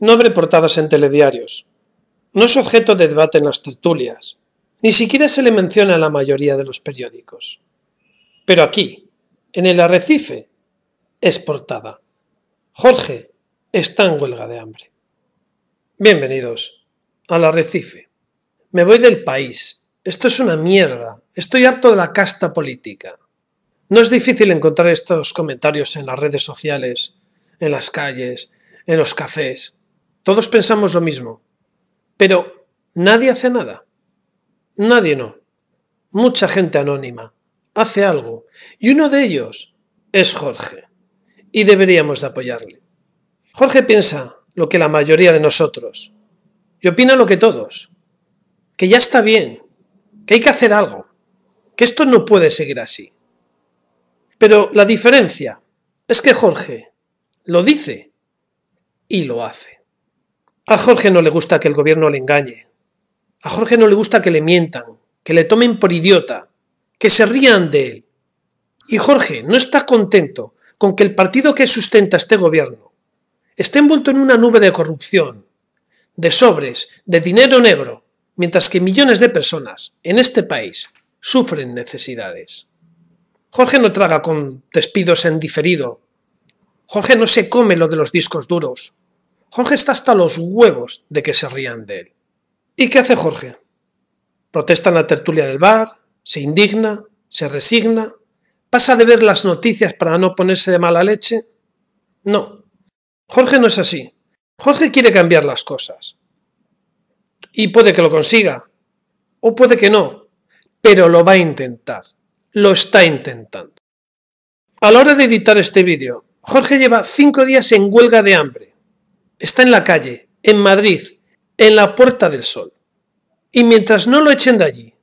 no abre portadas en telediarios, no es objeto de debate en las tertulias, ni siquiera se le menciona a la mayoría de los periódicos. Pero aquí, en el arrecife, es portada. Jorge está en huelga de hambre. Bienvenidos al arrecife. Me voy del país. Esto es una mierda. Estoy harto de la casta política. No es difícil encontrar estos comentarios en las redes sociales, en las calles, en los cafés. Todos pensamos lo mismo, pero nadie hace nada. Nadie no. Mucha gente anónima hace algo y uno de ellos es Jorge y deberíamos de apoyarle. Jorge piensa lo que la mayoría de nosotros y opina lo que todos, que ya está bien, que hay que hacer algo, que esto no puede seguir así. Pero la diferencia es que Jorge lo dice y lo hace. A Jorge no le gusta que el gobierno le engañe. A Jorge no le gusta que le mientan, que le tomen por idiota, que se rían de él. Y Jorge no está contento con que el partido que sustenta este gobierno esté envuelto en una nube de corrupción, de sobres, de dinero negro, mientras que millones de personas en este país sufren necesidades. Jorge no traga con despidos en diferido. Jorge no se come lo de los discos duros. Jorge está hasta los huevos de que se rían de él. ¿Y qué hace Jorge? Protesta en la tertulia del bar, se indigna, se resigna, pasa de ver las noticias para no ponerse de mala leche. No, Jorge no es así. Jorge quiere cambiar las cosas. Y puede que lo consiga, o puede que no, pero lo va a intentar, lo está intentando. A la hora de editar este vídeo, Jorge lleva cinco días en huelga de hambre está en la calle, en Madrid, en la Puerta del Sol. Y mientras no lo echen de allí,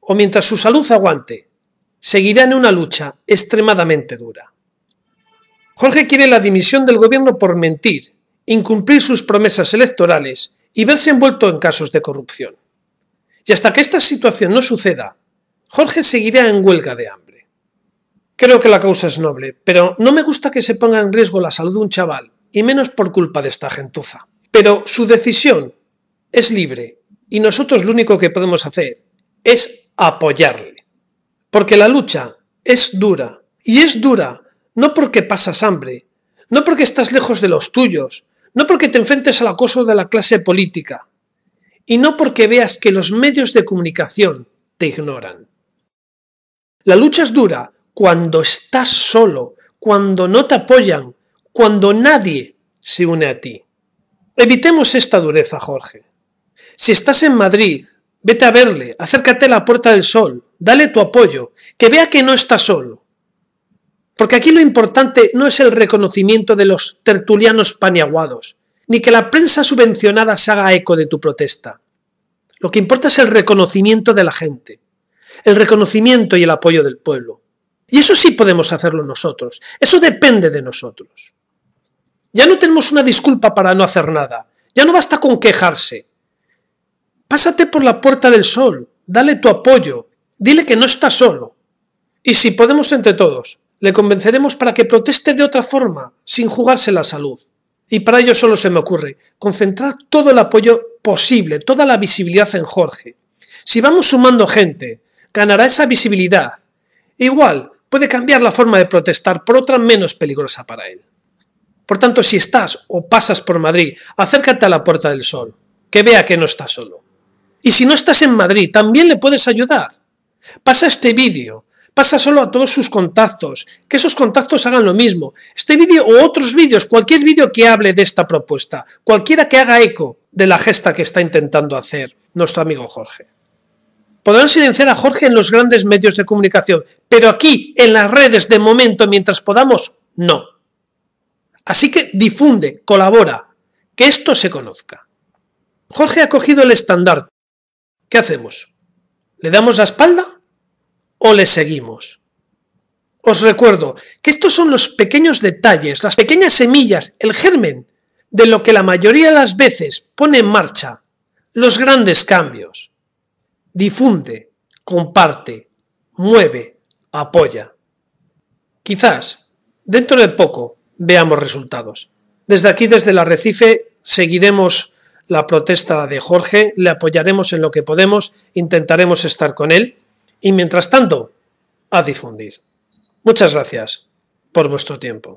o mientras su salud aguante, seguirá en una lucha extremadamente dura. Jorge quiere la dimisión del gobierno por mentir, incumplir sus promesas electorales y verse envuelto en casos de corrupción. Y hasta que esta situación no suceda, Jorge seguirá en huelga de hambre. Creo que la causa es noble, pero no me gusta que se ponga en riesgo la salud de un chaval y menos por culpa de esta gentuza. Pero su decisión es libre y nosotros lo único que podemos hacer es apoyarle. Porque la lucha es dura y es dura no porque pasas hambre, no porque estás lejos de los tuyos, no porque te enfrentes al acoso de la clase política y no porque veas que los medios de comunicación te ignoran. La lucha es dura cuando estás solo, cuando no te apoyan, cuando nadie se une a ti. Evitemos esta dureza, Jorge. Si estás en Madrid, vete a verle, acércate a la Puerta del Sol, dale tu apoyo, que vea que no está solo. Porque aquí lo importante no es el reconocimiento de los tertulianos paniaguados, ni que la prensa subvencionada se haga eco de tu protesta. Lo que importa es el reconocimiento de la gente, el reconocimiento y el apoyo del pueblo. Y eso sí podemos hacerlo nosotros, eso depende de nosotros. Ya no tenemos una disculpa para no hacer nada. Ya no basta con quejarse. Pásate por la puerta del sol, dale tu apoyo, dile que no está solo. Y si podemos entre todos, le convenceremos para que proteste de otra forma, sin jugarse la salud. Y para ello solo se me ocurre concentrar todo el apoyo posible, toda la visibilidad en Jorge. Si vamos sumando gente, ganará esa visibilidad. Igual, puede cambiar la forma de protestar por otra menos peligrosa para él. Por tanto, si estás o pasas por Madrid, acércate a la Puerta del Sol, que vea que no estás solo. Y si no estás en Madrid, también le puedes ayudar. Pasa este vídeo, pasa solo a todos sus contactos, que esos contactos hagan lo mismo. Este vídeo o otros vídeos, cualquier vídeo que hable de esta propuesta, cualquiera que haga eco de la gesta que está intentando hacer nuestro amigo Jorge. Podrán silenciar a Jorge en los grandes medios de comunicación, pero aquí, en las redes, de momento, mientras podamos, no. Así que difunde, colabora, que esto se conozca. Jorge ha cogido el estandarte. ¿Qué hacemos? ¿Le damos la espalda o le seguimos? Os recuerdo que estos son los pequeños detalles, las pequeñas semillas, el germen de lo que la mayoría de las veces pone en marcha los grandes cambios. Difunde, comparte, mueve, apoya. Quizás, dentro de poco, veamos resultados. Desde aquí, desde el Arrecife, seguiremos la protesta de Jorge, le apoyaremos en lo que podemos, intentaremos estar con él y mientras tanto, a difundir. Muchas gracias por vuestro tiempo.